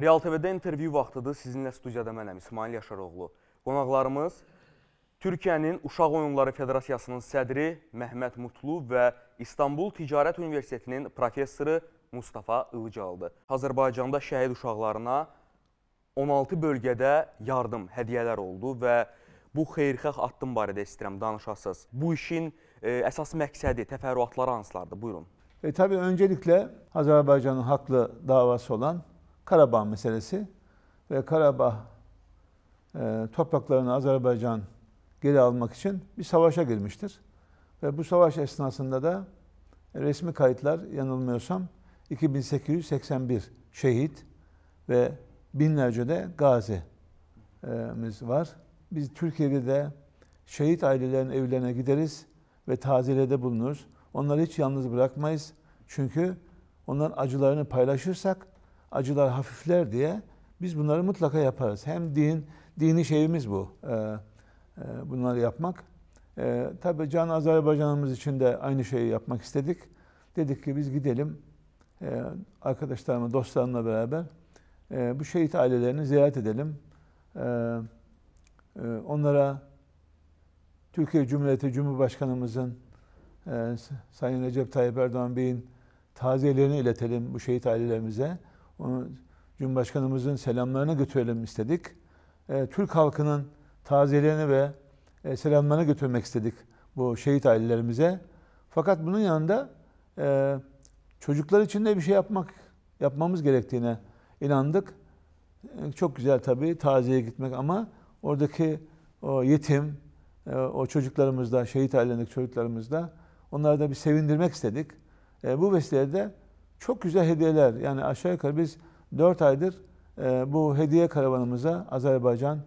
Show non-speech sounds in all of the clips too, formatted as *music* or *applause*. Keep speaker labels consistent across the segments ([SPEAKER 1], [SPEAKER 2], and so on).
[SPEAKER 1] Real TV-də intervyu vaxtıdır. Sizinlə studiyada mənəm İsmail Yaşaroğlu. Qonaqlarımız Türkiyənin Uşaq Oyunları Federasiyasının sədri Məhməd Mutlu və İstanbul Ticarət Universitetinin professoru Mustafa Ilıcalıdır. Azərbaycanda şəhid uşaqlarına 16 bölgədə yardım, hədiyyələr oldu və bu xeyirxah addım barədə istəyirəm danışasız. Bu işin e, əsas məqsədi, təfərrüatları hansılardır? Buyurun.
[SPEAKER 2] E, tabii öncelikle Azerbaycan'ın haklı davası olan Karabağ meselesi ve Karabağ e, topraklarını Azerbaycan geri almak için bir savaşa girmiştir. Ve bu savaş esnasında da resmi kayıtlar yanılmıyorsam 2881 şehit ve binlerce de gazimiz var. Biz Türkiye'de de şehit ailelerin evlerine gideriz ve tazilede bulunuruz. Onları hiç yalnız bırakmayız. Çünkü onların acılarını paylaşırsak acılar hafifler diye biz bunları mutlaka yaparız. Hem din, dini şeyimiz bu. Ee, bunları yapmak. Ee, tabii Can Azerbaycan'ımız için de aynı şeyi yapmak istedik. Dedik ki biz gidelim ee, arkadaşlarımla, dostlarımla beraber e, bu şehit ailelerini ziyaret edelim. Ee, e, onlara Türkiye Cumhuriyeti Cumhurbaşkanımızın e, Sayın Recep Tayyip Erdoğan Bey'in taziyelerini iletelim bu şehit ailelerimize. Onu Cumhurbaşkanımızın selamlarını götürelim istedik. E, Türk halkının tazelerini ve e, selamlarını götürmek istedik bu şehit ailelerimize. Fakat bunun yanında e, çocuklar için de bir şey yapmak yapmamız gerektiğine inandık. E, çok güzel tabii taziyeye gitmek ama oradaki o yetim, e, o çocuklarımızda, şehit ailelerindeki çocuklarımızda onları da bir sevindirmek istedik. E, bu vesileyle de çok güzel hediyeler. Yani aşağı yukarı biz 4 aydır e, bu hediye karavanımıza Azerbaycan e,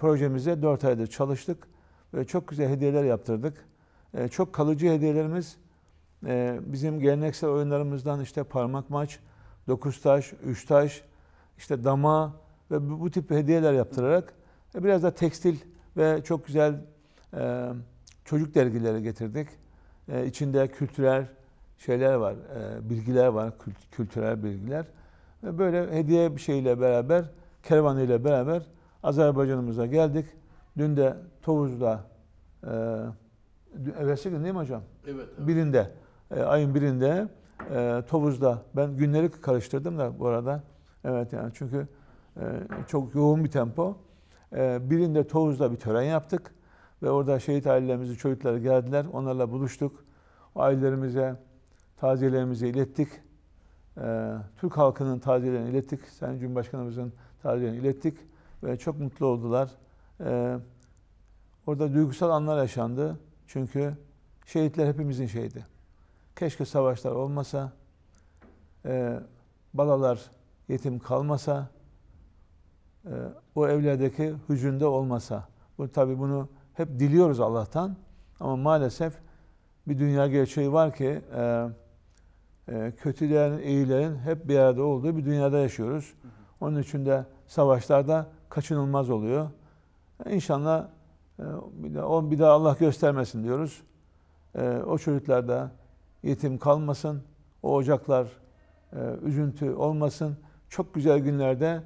[SPEAKER 2] projemize 4 aydır çalıştık. Ve çok güzel hediyeler yaptırdık. E, çok kalıcı hediyelerimiz e, bizim geleneksel oyunlarımızdan işte parmak maç, dokuz taş, üç taş, işte dama ve bu, bu tip hediyeler yaptırarak e, biraz da tekstil ve çok güzel e, çocuk dergileri getirdik. E, içinde kültürel, şeyler var, e, bilgiler var, kült kültürel bilgiler. Ve böyle hediye bir şeyle beraber, kervanıyla beraber Azerbaycan'ımıza geldik. Dün de Tovuz'da, e, dün, evvelsi gün değil mi hocam? Evet. evet. Birinde, e, ayın birinde e, Tovuz'da, ben günleri karıştırdım da bu arada. Evet yani çünkü e, çok yoğun bir tempo. E, birinde Tovuz'da bir tören yaptık. Ve orada şehit ailelerimizi, çocukları geldiler. Onlarla buluştuk. O ailelerimize taziyelerimizi ilettik. Ee, Türk halkının taziyelerini ilettik. Sayın Cumhurbaşkanımızın taziyelerini ilettik. Ve çok mutlu oldular. Ee, orada duygusal anlar yaşandı. Çünkü şehitler hepimizin şehidi. Keşke savaşlar olmasa, e, balalar yetim kalmasa, e, o evlerdeki hücünde olmasa. Bu, tabii bunu hep diliyoruz Allah'tan ama maalesef bir dünya gerçeği var ki e, ee, kötülerin, iyilerin hep bir arada olduğu bir dünyada yaşıyoruz. Onun için de savaşlarda kaçınılmaz oluyor. İnşallah e, bir daha, bir daha Allah göstermesin diyoruz. E, o çocuklarda yetim kalmasın, o ocaklar e, üzüntü olmasın. Çok güzel günlerde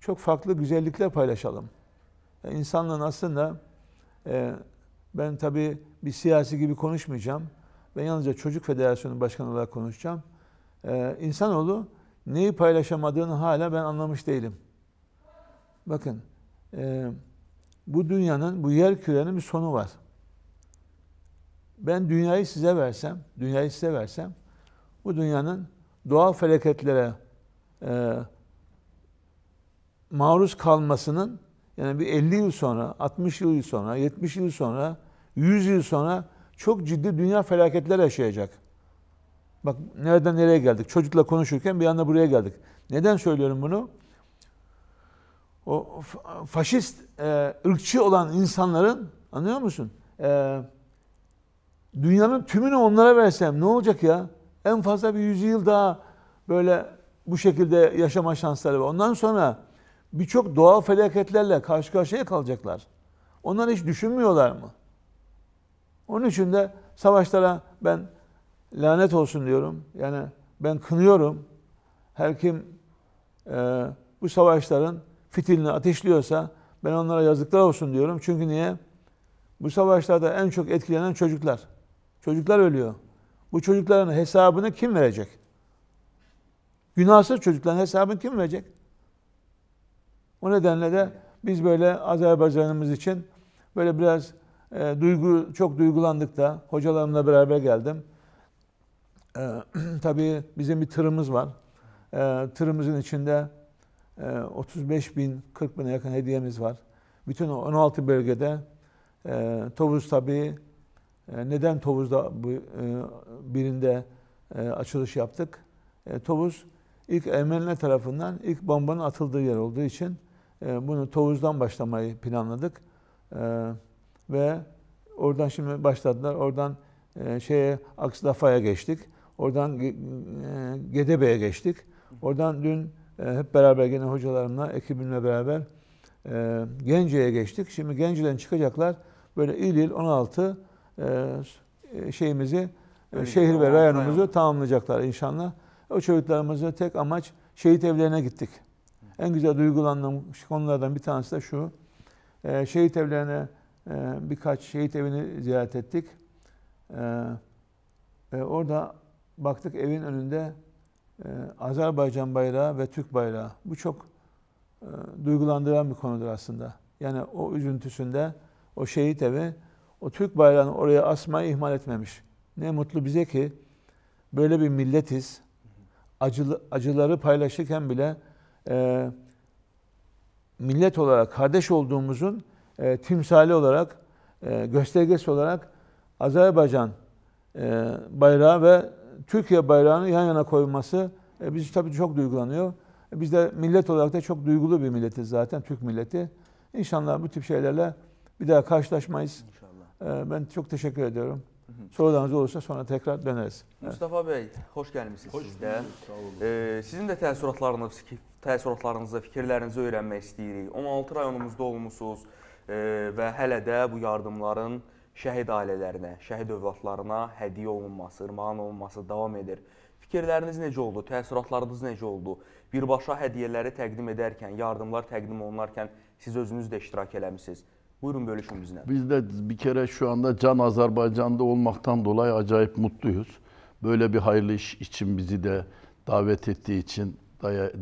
[SPEAKER 2] çok farklı güzellikler paylaşalım. İnsanların aslında ben tabii bir siyasi gibi konuşmayacağım. Ben yalnızca Çocuk Federasyonu Başkanı olarak konuşacağım. Ee, insanoğlu neyi paylaşamadığını hala ben anlamış değilim. Bakın, e, bu dünyanın, bu yer kürenin bir sonu var. Ben dünyayı size versem, dünyayı size versem, bu dünyanın doğal felaketlere e, maruz kalmasının yani bir 50 yıl sonra, 60 yıl sonra, 70 yıl sonra, 100 yıl sonra çok ciddi dünya felaketler yaşayacak. Bak nereden nereye geldik? Çocukla konuşurken bir anda buraya geldik. Neden söylüyorum bunu? O faşist, e, ırkçı olan insanların, anlıyor musun? E, dünyanın tümünü onlara versem ne olacak ya? En fazla bir yüzyıl daha böyle bu şekilde yaşama şansları var. Ondan sonra birçok doğal felaketlerle karşı karşıya kalacaklar. Onlar hiç düşünmüyorlar mı? Onun için de savaşlara ben lanet olsun diyorum. Yani ben kınıyorum. Her kim e, bu savaşların fitilini ateşliyorsa ben onlara yazıklar olsun diyorum. Çünkü niye? Bu savaşlarda en çok etkilenen çocuklar. Çocuklar ölüyor. Bu çocukların hesabını kim verecek? Günahsız çocukların hesabını kim verecek? O nedenle de biz böyle Azerbaycan'ımız için böyle biraz e, duygu çok duygulandık da hocalarımla beraber geldim. E, *clears throat* tabii bizim bir tırımız var. E, tırımızın içinde e, 35 bin, 40 bine yakın hediyemiz var. Bütün 16 bölgede e, Tovuz tabii e, neden Tovuz'da bu, e, birinde e, açılış yaptık? E, Tovuz ilk Ermeniler tarafından ilk bombanın atıldığı yer olduğu için e, bunu Tovuz'dan başlamayı planladık. E, ve oradan şimdi başladılar. Oradan e, şeye Akslafa'ya geçtik. Oradan e, Gedebe'ye geçtik. Oradan dün e, hep beraber gene hocalarımla, ekibimle beraber e, Gence'ye geçtik. Şimdi Gence'den çıkacaklar. Böyle il il 16 e, şeyimizi, Öyle şehir ve rayonumuzu rayon. tamamlayacaklar inşallah. O çocuklarımızı tek amaç şehit evlerine gittik. En güzel duygulandığım konulardan bir tanesi de şu. E, şehit evlerine ee, birkaç şehit evini ziyaret ettik. Ee, orada baktık evin önünde e, Azerbaycan bayrağı ve Türk bayrağı. Bu çok e, duygulandıran bir konudur aslında. Yani o üzüntüsünde o şehit evi o Türk bayrağını oraya asmayı ihmal etmemiş. Ne mutlu bize ki böyle bir milletiz. Acılı, acıları paylaşırken bile e, millet olarak kardeş olduğumuzun e, timsali olarak, e, göstergesi olarak Azerbaycan e, bayrağı ve Türkiye bayrağını yan yana koyması e, bizi tabii çok duygulanıyor. E, biz de millet olarak da çok duygulu bir milletiz zaten, Türk milleti. İnşallah bu tip şeylerle bir daha karşılaşmayız. İnşallah. E, ben çok teşekkür ediyorum. Sorularınız olursa sonra tekrar döneriz.
[SPEAKER 1] Mustafa Bey, hoş geldiniz. hoş siz Ee, sizin de təəssüratlarınız, təəssüratlarınızı, fikirlerinizi öyrənmək istəyirik. 16 rayonumuzda olmuşuz. və hələ də bu yardımların şəhid ailələrinə, şəhid övladlarına hədiyyə olunması, irmağan olunması davam edir. Fikirləriniz necə oldu? Təəssüratlarınız necə oldu? Birbaşa hədiyyələri təqdim edərkən, yardımlar təqdim olunarkən siz özünüz də iştirak eləmisiniz. Buyurun bölüşün bizlə. Biz də
[SPEAKER 3] bir kərə şu anda Can Azərbaycanda olmaqdan dolayı acayip mutluyuz. Böyle bir hayırlı iş için bizi de davet ettiği için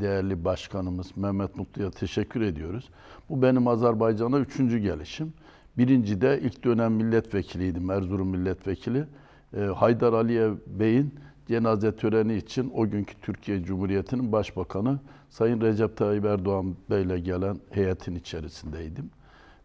[SPEAKER 3] değerli başkanımız Mehmet Mutlu'ya teşekkür ediyoruz. Bu benim Azerbaycan'a üçüncü gelişim. Birinci de ilk dönem milletvekiliydim, Erzurum milletvekili. Ee, Haydar Aliyev Bey'in cenaze töreni için o günkü Türkiye Cumhuriyeti'nin Başbakanı Sayın Recep Tayyip Erdoğan Bey'le gelen heyetin içerisindeydim.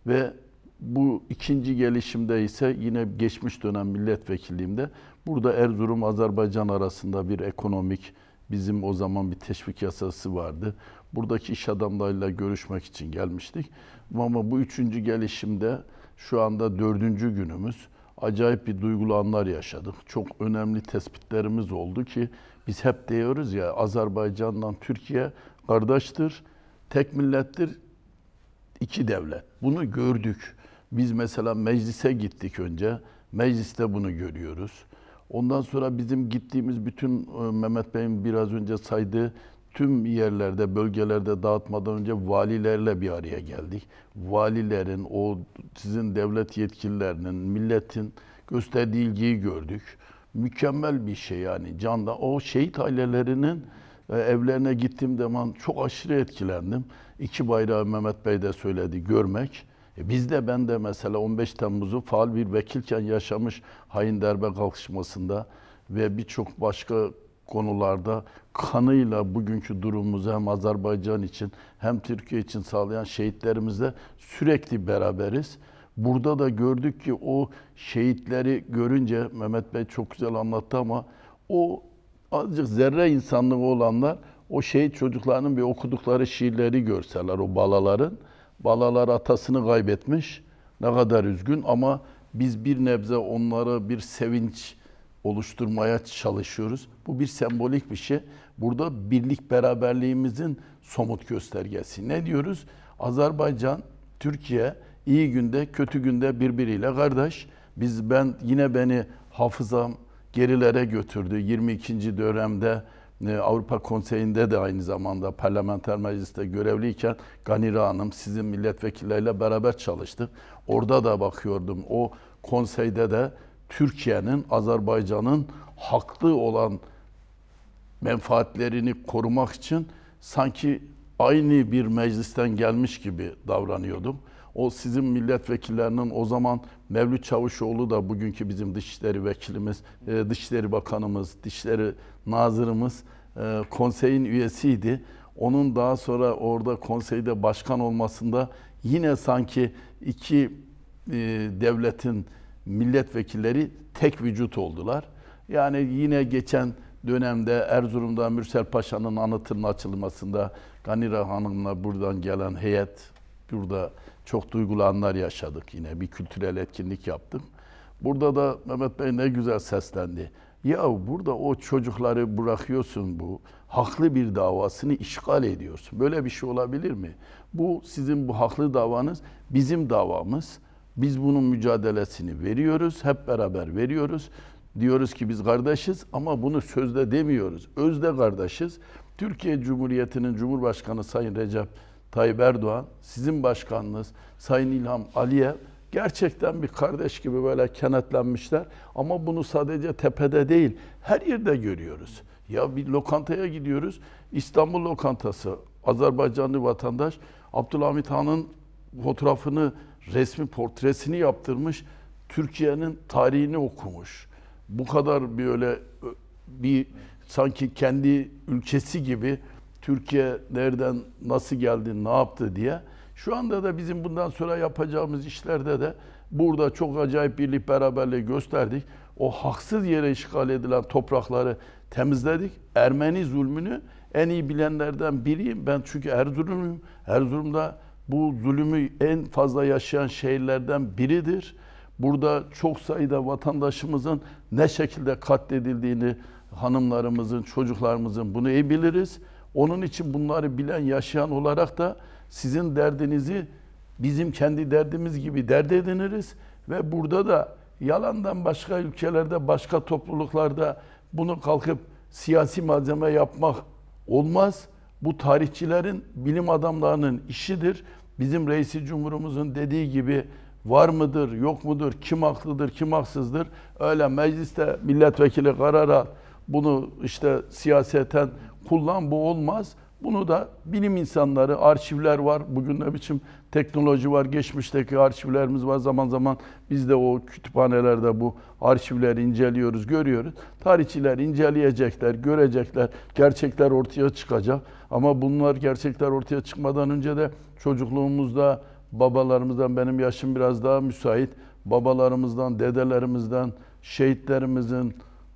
[SPEAKER 3] Ve bu ikinci gelişimde ise yine geçmiş dönem milletvekilliğimde burada Erzurum-Azerbaycan arasında bir ekonomik, Bizim o zaman bir teşvik yasası vardı. Buradaki iş adamlarıyla görüşmek için gelmiştik. Ama bu üçüncü gelişimde şu anda dördüncü günümüz. Acayip bir duygulu anlar yaşadık. Çok önemli tespitlerimiz oldu ki biz hep diyoruz ya Azerbaycan'dan Türkiye kardeştir, tek millettir, iki devlet. Bunu gördük. Biz mesela meclise gittik önce. Mecliste bunu görüyoruz. Ondan sonra bizim gittiğimiz bütün e, Mehmet Bey'in biraz önce saydığı tüm yerlerde, bölgelerde dağıtmadan önce valilerle bir araya geldik. Valilerin, o sizin devlet yetkililerinin, milletin gösterdiği ilgiyi gördük. Mükemmel bir şey yani canda. O şehit ailelerinin e, evlerine gittiğim zaman çok aşırı etkilendim. İki bayrağı Mehmet Bey de söyledi görmek. E, Bizde ben de mesela 15 Temmuz'u faal bir vekilken yaşamış hain derbe kalkışmasında ve birçok başka konularda kanıyla bugünkü durumumuzu hem Azerbaycan için hem Türkiye için sağlayan şehitlerimizle sürekli beraberiz. Burada da gördük ki o şehitleri görünce Mehmet Bey çok güzel anlattı ama o azıcık zerre insanlığı olanlar o şehit çocuklarının bir okudukları şiirleri görseler o balaların Balalar atasını kaybetmiş. Ne kadar üzgün ama biz bir nebze onlara bir sevinç oluşturmaya çalışıyoruz. Bu bir sembolik bir şey. Burada birlik beraberliğimizin somut göstergesi. Ne diyoruz? Azerbaycan, Türkiye iyi günde, kötü günde birbiriyle kardeş. Biz ben yine beni hafızam gerilere götürdü. 22. dönemde ee, Avrupa Konseyi'nde de aynı zamanda parlamenter mecliste görevliyken Ganira Hanım sizin milletvekilleriyle beraber çalıştık. Orada da bakıyordum o konseyde de Türkiye'nin, Azerbaycan'ın haklı olan menfaatlerini korumak için sanki aynı bir meclisten gelmiş gibi davranıyordum. O sizin milletvekillerinin o zaman Mevlüt Çavuşoğlu da bugünkü bizim Dışişleri Vekilimiz, e, Dışişleri Bakanımız, Dışişleri Nazırımız e, konseyin üyesiydi. Onun daha sonra orada konseyde başkan olmasında yine sanki iki e, devletin milletvekilleri tek vücut oldular. Yani yine geçen dönemde Erzurum'da Mürsel Paşa'nın anıtının açılmasında Ganira Hanım'la buradan gelen heyet burada çok duygulanlar yaşadık yine. Bir kültürel etkinlik yaptım. Burada da Mehmet Bey ne güzel seslendi. Ya burada o çocukları bırakıyorsun bu haklı bir davasını işgal ediyorsun. Böyle bir şey olabilir mi? Bu sizin bu haklı davanız bizim davamız. Biz bunun mücadelesini veriyoruz, hep beraber veriyoruz. Diyoruz ki biz kardeşiz ama bunu sözde demiyoruz. Özde kardeşiz. Türkiye Cumhuriyeti'nin Cumhurbaşkanı Sayın Recep Tayyip Erdoğan, sizin başkanınız Sayın İlham Aliyev gerçekten bir kardeş gibi böyle kenetlenmişler. Ama bunu sadece tepede değil, her yerde görüyoruz. Ya bir lokantaya gidiyoruz, İstanbul lokantası, Azerbaycanlı vatandaş Abdülhamit Han'ın fotoğrafını, resmi portresini yaptırmış, Türkiye'nin tarihini okumuş. Bu kadar böyle bir sanki kendi ülkesi gibi Türkiye nereden nasıl geldi, ne yaptı diye. Şu anda da bizim bundan sonra yapacağımız işlerde de burada çok acayip birlik beraberliği gösterdik. O haksız yere işgal edilen toprakları temizledik. Ermeni zulmünü en iyi bilenlerden biriyim. Ben çünkü Erzurumluyum. Erzurum'da bu zulümü en fazla yaşayan şehirlerden biridir. Burada çok sayıda vatandaşımızın ne şekilde katledildiğini hanımlarımızın, çocuklarımızın bunu iyi biliriz. Onun için bunları bilen, yaşayan olarak da sizin derdinizi bizim kendi derdimiz gibi dert ediniriz ve burada da yalandan başka ülkelerde, başka topluluklarda bunu kalkıp siyasi malzeme yapmak olmaz. Bu tarihçilerin, bilim adamlarının işidir. Bizim reisi cumhurumuzun dediği gibi var mıdır, yok mudur, kim haklıdır, kim haksızdır? Öyle mecliste milletvekili karara bunu işte siyaseten kullan bu olmaz. Bunu da bilim insanları, arşivler var. Bugün ne biçim teknoloji var, geçmişteki arşivlerimiz var. Zaman zaman biz de o kütüphanelerde bu arşivleri inceliyoruz, görüyoruz. Tarihçiler inceleyecekler, görecekler, gerçekler ortaya çıkacak. Ama bunlar gerçekler ortaya çıkmadan önce de çocukluğumuzda babalarımızdan, benim yaşım biraz daha müsait, babalarımızdan, dedelerimizden, şehitlerimizin,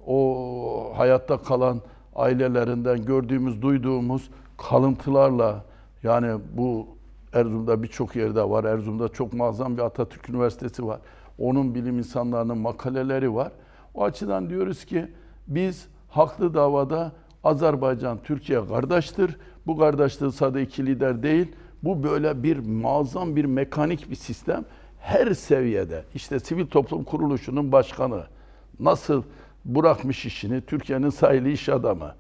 [SPEAKER 3] o hayatta kalan ailelerinden gördüğümüz, duyduğumuz kalıntılarla yani bu Erzurum'da birçok yerde var. Erzurum'da çok muazzam bir Atatürk Üniversitesi var. Onun bilim insanlarının makaleleri var. O açıdan diyoruz ki biz haklı davada Azerbaycan, Türkiye kardeştir. Bu kardeşliği sadece iki lider değil. Bu böyle bir muazzam bir mekanik bir sistem. Her seviyede işte sivil toplum kuruluşunun başkanı nasıl bırakmış işini. Türkiye'nin sahili iş adamı.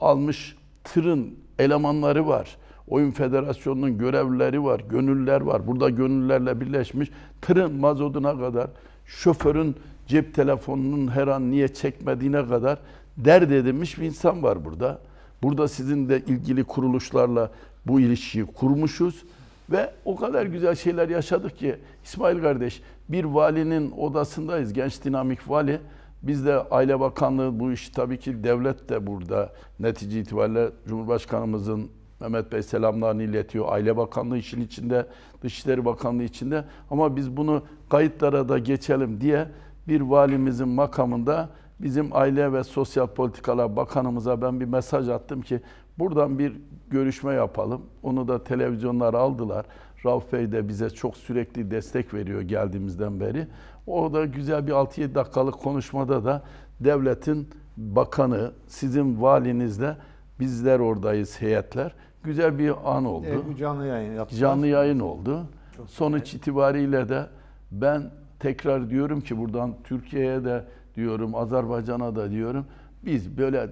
[SPEAKER 3] Almış tırın elemanları var. Oyun Federasyonu'nun görevlileri var, gönüller var. Burada gönüllerle birleşmiş. Tırın mazoduna kadar, şoförün cep telefonunun her an niye çekmediğine kadar dert edinmiş bir insan var burada. Burada sizin de ilgili kuruluşlarla bu ilişkiyi kurmuşuz. Ve o kadar güzel şeyler yaşadık ki İsmail kardeş bir valinin odasındayız. Genç dinamik vali. Biz de Aile Bakanlığı bu işi tabii ki devlet de burada netice itibariyle Cumhurbaşkanımızın Mehmet Bey selamlarını iletiyor. Aile Bakanlığı için içinde, Dışişleri Bakanlığı içinde. Ama biz bunu kayıtlara da geçelim diye bir valimizin makamında bizim Aile ve Sosyal Politikalar Bakanımıza ben bir mesaj attım ki buradan bir görüşme yapalım. Onu da televizyonlar aldılar. Rauf Bey de bize çok sürekli destek veriyor geldiğimizden beri. O da güzel bir 6-7 dakikalık konuşmada da devletin bakanı, sizin valinizle bizler oradayız heyetler. Güzel bir an oldu. E, canlı yayın yaptılar. Canlı yayın oldu. Çok Sonuç güzel. itibariyle de ben tekrar diyorum ki buradan Türkiye'ye de diyorum, Azerbaycan'a da diyorum. Biz böyle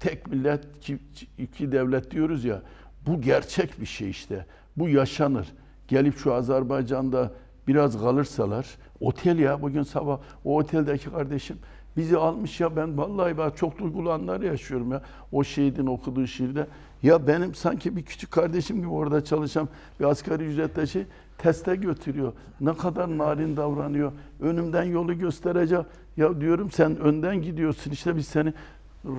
[SPEAKER 3] tek millet, iki, iki devlet diyoruz ya. Bu gerçek bir şey işte. Bu yaşanır. Gelip şu Azerbaycan'da biraz kalırsalar otel ya bugün sabah o oteldeki kardeşim bizi almış ya ben vallahi ben çok duygulu anlar yaşıyorum ya o şehidin okuduğu şiirde. Ya benim sanki bir küçük kardeşim gibi orada çalışan bir asgari ücretle şey teste götürüyor. Ne kadar narin davranıyor. Önümden yolu göstereceğim. Ya diyorum sen önden gidiyorsun işte biz seni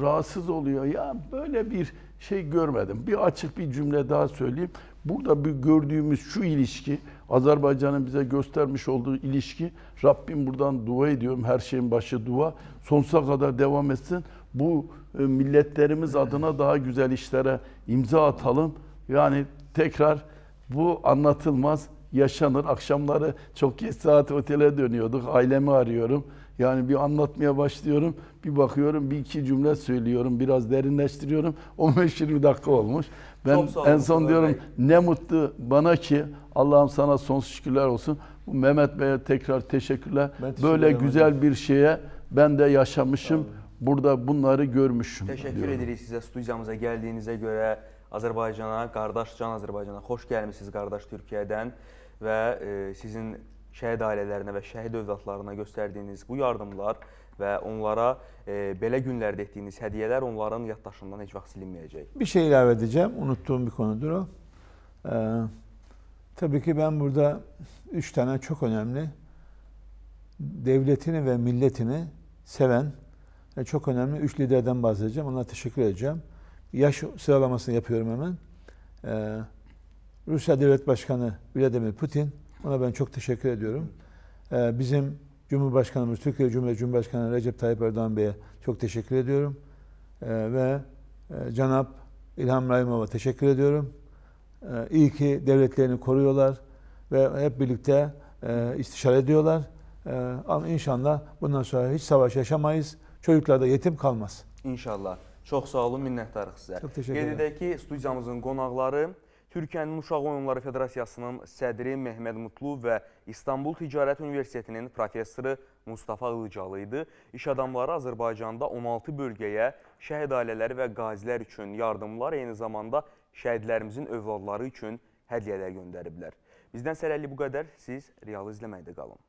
[SPEAKER 3] rahatsız oluyor. Ya böyle bir şey görmedim. Bir açık bir cümle daha söyleyeyim. Burada bir gördüğümüz şu ilişki, Azerbaycan'ın bize göstermiş olduğu ilişki, Rabbim buradan dua ediyorum, her şeyin başı dua, sonsuza kadar devam etsin. Bu e, milletlerimiz adına daha güzel işlere imza atalım. Yani tekrar bu anlatılmaz yaşanır. Akşamları çok geç saat otele dönüyorduk. Ailemi arıyorum. Yani bir anlatmaya başlıyorum, bir bakıyorum, bir iki cümle söylüyorum, biraz derinleştiriyorum. 15-20 *laughs* dakika olmuş. Ben en son diyorum Bey. ne mutlu bana ki Allah'ım sana sonsuz şükürler olsun. Bu Mehmet Bey'e tekrar teşekkürler. Ben Böyle güzel bir şeye ben de yaşamışım. Burada bunları görmüşüm. Teşekkür
[SPEAKER 1] diyorum. ederiz size studiyamıza geldiğinize göre. Azerbaycan'a qardaş Can Azərbaycana xoş gəlmisiniz qardaş Türkiyədən və e, sizin Şehid ailelerine ve şehid övdatlarına gösterdiğiniz bu yardımlar ve onlara e, belə günlərdə etdiyiniz hədiyyələr onların yaddaşından heç vaxt silinməyəcək.
[SPEAKER 2] Bir şey ilave edeceğim. Unuttuğum bir konudur o. Ee, tabii ki ben burada üç tane çok önemli devletini ve milletini seven e, çok önemli üç liderden bahsedeceğim. Onlara teşekkür edeceğim. Yaş sıralamasını yapıyorum hemen. Ee, Rusya Devlet Başkanı Vladimir Putin, ona ben çok teşekkür ediyorum. Ee, bizim Cumhurbaşkanımız, Türkiye Cumhurbaşkanı Recep Tayyip Erdoğan Bey'e çok teşekkür ediyorum. Ee, ve e, Cenab İlham Rahimov'a teşekkür ediyorum. Ee, iyi ki devletlerini koruyorlar ve hep birlikte e, istişare ediyorlar. Ee, ama inşallah bundan sonra hiç savaş yaşamayız. Çocuklar da yetim kalmaz.
[SPEAKER 1] İnşallah. Çok sağ olun, minnətdarıq sizə. Çox təşəkkür edirəm. Qeyd edək studiyamızın qonaqları Türkiyənin Uşaq Oyunları Federasiyasının sədri Mehmed Mutlu və İstanbul Ticarət Universitetinin professoru Mustafa Ilıcalı idi. İş adamları Azərbaycanda 16 bölgəyə şəhid ailələri və qazilər üçün yardımlar, eyni zamanda şəhidlərimizin övladları üçün hədiyyələr göndəriblər. Bizdən sərəli bu qədər. Siz realı izləməkdə qalın.